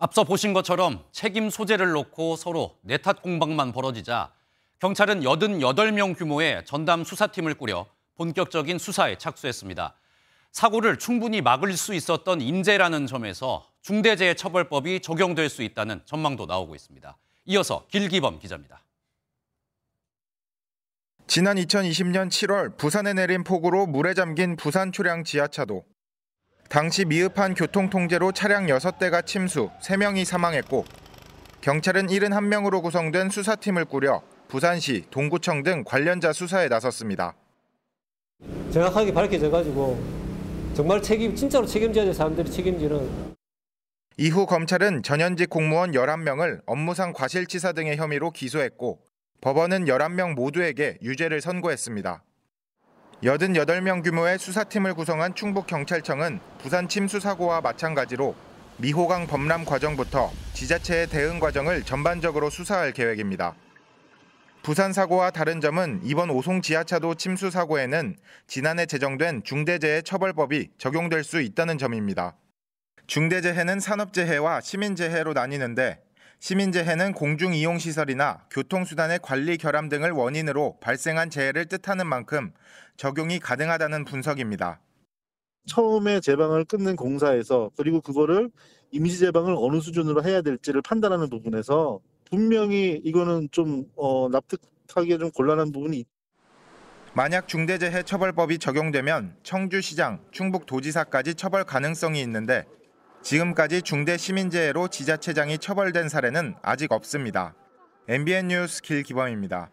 앞서 보신 것처럼 책임 소재를 놓고 서로 내탓 공방만 벌어지자 경찰은 88명 규모의 전담 수사팀을 꾸려 본격적인 수사에 착수했습니다. 사고를 충분히 막을 수 있었던 인재라는 점에서 중대재해처벌법이 적용될 수 있다는 전망도 나오고 있습니다. 이어서 길기범 기자입니다. 지난 2020년 7월 부산에 내린 폭우로 물에 잠긴 부산 초량 지하차도 당시 미흡한 교통 통제로 차량 6대가 침수, 3명이 사망했고 경찰은 71명으로 구성된 수사팀을 꾸려 부산시, 동구청 등 관련자 수사에 나섰습니다. 정확하게 밝혀져 가지고 정말 책임 진짜로 책임져야 될 사람들이 책임지는 이후 검찰은 전현직 공무원 11명을 업무상 과실치사 등의 혐의로 기소했고 법원은 11명 모두에게 유죄를 선고했습니다. 88명 규모의 수사팀을 구성한 충북경찰청은 부산 침수 사고와 마찬가지로 미호강 범람 과정부터 지자체의 대응 과정을 전반적으로 수사할 계획입니다. 부산 사고와 다른 점은 이번 오송 지하차도 침수 사고에는 지난해 제정된 중대재해 처벌법이 적용될 수 있다는 점입니다. 중대재해는 산업재해와 시민재해로 나뉘는데 시민재해는 공중이용시설이나 교통수단의 관리 결함 등을 원인으로 발생한 재해를 뜻하는 만큼 적용이 가능하다는 분석입니다. 처음에 재방을 끝낸 공사에서 그리고 그거를 임시 재방을 어느 수준으로 해야 될지를 판단하는 부분에서 분명히 이거는 좀 어, 납득하기에 좀 곤란한 부분이 만약 중대재해처벌법이 적용되면 청주시장, 충북도지사까지 처벌 가능성이 있는데 지금까지 중대 시민재해로 지자체장이 처벌된 사례는 아직 없습니다. MBN 뉴스 길기범입니다.